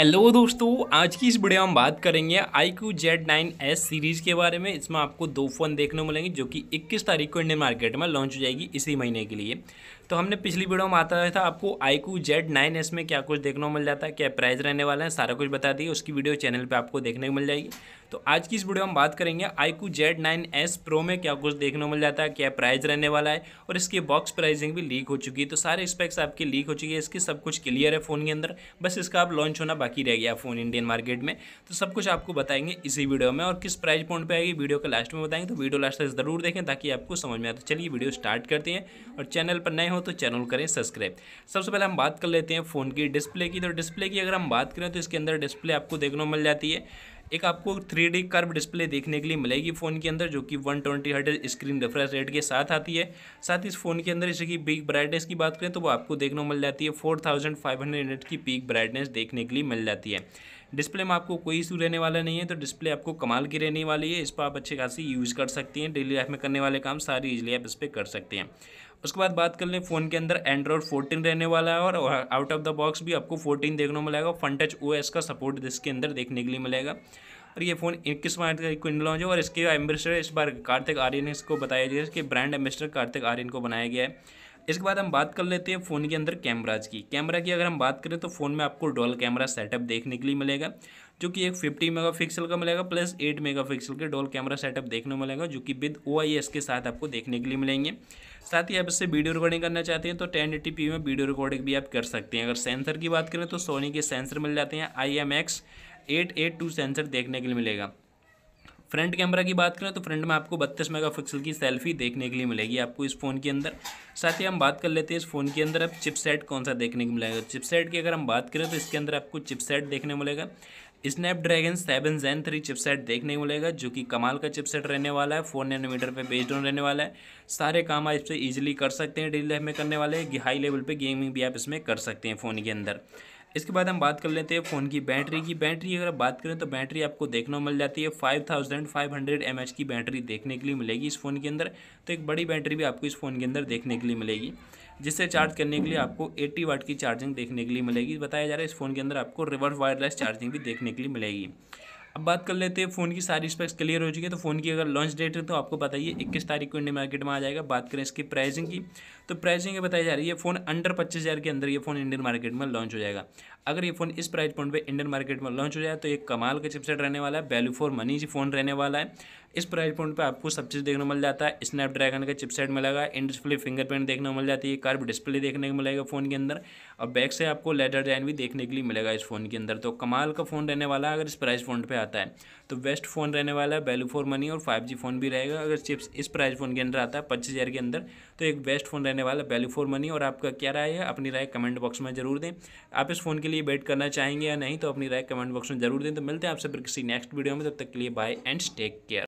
hello दोस्तों आज की इस वीडियो हम बात करेंगे iQOO Z nine S series के बारे में इसमें आपको दो फ़ोन देखने को मिलेंगे जो कि 21 तारीख को इंडियन मार्केट में लॉन्च हो जाएगी इसी महीने के लिए तो हमने पिछली वीडियो में आता था आपको आईकू जेड नाइन एस में क्या कुछ देखने को मिल जाता है क्या प्राइस रहने वाला है सारा कुछ बता दिए उसकी वीडियो चैनल पर आपको देखने को मिल जाएगी तो आज की इस वीडियो में बात करेंगे iQOO Z nine S pro में क्या कुछ देखने को मिल जाता है क्या प्राइस रहने वाला है और इसकी बॉक्स प्राइजिंग भी लीक हो चुकी है तो सारे स्पेक्स आपकी लीक हो चुकी है इसकी सब कुछ क्लियर है फ़ोन के अंदर बस इसका आप लॉन्च होना बाकी रह गया फ़ोन इंडियन मार्केट में तो सब कुछ आपको बताएंगे इसी वीडियो में और किस प्राइस पॉइंट पर आएगी वीडियो को लास्ट में बताएंगे तो वीडियो लास्ट तक ज़रूर देखें ताकि आपको समझ में आए तो चलिए वीडियो स्टार्ट करते हैं और चैनल पर नए हो हो तो चैनल करें सब्सक्राइब सबसे पहले हम बात कर लेते हैं फ़ोन की डिस्प्ले की तो डिस्प्ले की अगर हम बात करें तो इसके अंदर डिस्प्ले आपको देखने को मिल जाती है एक आपको थ्री डी कर्व डिस्प्ले देखने के लिए मिलेगी फ़ोन के अंदर जो कि one twenty hertz screen refresh rate के साथ आती है साथ ही इस फ़ोन के अंदर इसकी पीक ब्राइटनेस की बात करें तो वो आपको देखने को मिल जाती है फोर थाउजेंड फाइव हंड्रेड की पीक ब्राइटनेस देखने के लिए मिल जाती है डिस्प्ले में आपको कोई इशू रहने वाला नहीं है तो डिस्प्ले आपको कमाल की रहने वाली है इस पर आप अच्छे खासी यूज़ कर सकती हैं डेली लाइफ में करने वाले काम सारी इजिली आप इस पर कर सकते हैं उसके बाद बात कर लें फ़ोन के अंदर एंड्रॉयड 14 रहने वाला है और आउट ऑफ द बॉक्स भी आपको 14 देखने को मिलेगा फन टच ओ का सपोर्ट इसके अंदर देखने के लिए मिलेगा और ये फ़ोन इक्कीस मार्च का इन लॉन्च है और इसके एम्बेसडर इस बार कार्तिक आर्यन इसको बताया गया इसके ब्रांड एम्बेसडर कार्तिक आर्यन को बनाया गया है इसके बाद हम बात कर लेते हैं फ़ोन के अंदर कैमराज की कैमरा की अगर हम बात करें तो फ़ोन में आपको डॉल कैमरा सेटअप देखने के लिए मिलेगा जो कि एक 50 मेगापिक्सल का मिलेगा प्लस 8 मेगापिक्सल के डॉल कैमरा सेटअप देखने को मिलेगा जो कि विद ओ के साथ आपको देखने के लिए मिलेंगे साथ ही आप इससे वीडियो रिकॉर्डिंग करना चाहते हैं तो टेन में वीडियो रिकॉर्डिंग भी आप कर सकते हैं अगर सेंसर की बात करें तो सोनी के सेंसर मिल जाते हैं I M X eight eight two sensor देखने के लिए मिलेगा फ्रंट कैमरा की बात करें तो फ्रंट में आपको बत्तीस मेगापिक्सल की सेल्फी देखने के लिए मिलेगी आपको इस फ़ोन के अंदर साथ ही हम बात कर लेते हैं इस फ़ोन के अंदर अब चिपसेट कौन सा देखने को मिलेगा चिपसेट की अगर हम बात करें तो इसके अंदर आपको चिपसेट देखने को मिलेगा Snapdragon seven gen three chipset देखने को मिलेगा जो कि कमाल का चिपसेट रहने वाला है फोर नैनोमीटर पे बेस्ड ऑन रहने वाला है सारे काम आप इससे ईजिली कर सकते हैं डेली लाइफ में करने वाले हाई लेवल पे गेमिंग भी आप इसमें कर सकते हैं फ़ोन के अंदर इसके बाद हम बात कर लेते हैं फ़ोन की बैटरी की बैटरी अगर बात करें तो बैटरी आपको देखने को मिल जाती है five thousand five hundred M H की बैटरी देखने के लिए मिलेगी इस फ़ोन के अंदर तो एक बड़ी बैटरी भी आपको इस फ़ोन के अंदर देखने के लिए मिलेगी जिससे चार्ज करने के लिए आपको एट्टी वाट की चार्जिंग देखने के लिए मिलेगी बताया जा रहा है इस फ़ोन के अंदर आपको रिवर्स वायरलेस चार्जिंग भी देखने के लिए मिलेगी अब बात कर लेते हैं फ़ोन की सारी स्पेक्स क्लियर हो चुकी है तो फ़ोन की अगर लॉन्च डेट है तो आपको बताइए इक्कीस तारीख को इंडियन मार्केट में आ जाएगा बात करें इसकी प्राइसिंग की तो प्राइसिंग ये बताई जा रही है फ़ोन अंडर पच्चीस हज़ार के अंदर ये फ़ोन इंडियन मार्केट में लॉन्च हो जाएगा अगर ये फ़ोन इस प्राइस पॉइंट पर इंडियन मार्केट में लॉन्च हो जाए तो ये कमाल का चिपसेट रहने वाला है वैल्यू फॉर मनी जी फ़ोन रहने वाला है इस प्राइस पॉइंट पे आपको सब चीज़ देखने को मिल जाता है स्नैपड्रैगन का चिपसेट मिलेगा इन डिस्प्ले फिंगरप्रिंट देखने को मिल जाती है कर्व डिस्प्ले देखने को मिलेगा फ़ोन के अंदर और बैक से आपको लेटर डिजाइन भी देखने के लिए मिलेगा इस फ़ोन के अंदर तो कमाल का फ़ोन तो रहने वाला है अगर इस प्राइस पॉइंट पर आता है तो बेस्ट फ़ोन रहने वाला है वैल्यू फॉर मनी और फाइव फ़ोन भी रहेगा अगर चिप्स इस प्राइस फ़ोन के अंदर आता है पच्चीस के अंदर तो एक बेस्ट फ़ोन रहने वाला है वैल्यू फॉर मनी और आपका क्या राय है अपनी राय कमेंट बॉक्स में ज़रूर दें आप इस फ़ोन के लिए वेट करना चाहेंगे या नहीं तो अपनी राय कमेंट बॉक्स में ज़रूर दें तो मिलते हैं आपसे फिर किसी नेक्स्ट वीडियो में तब तक के लिए बाय एंड टेक केयर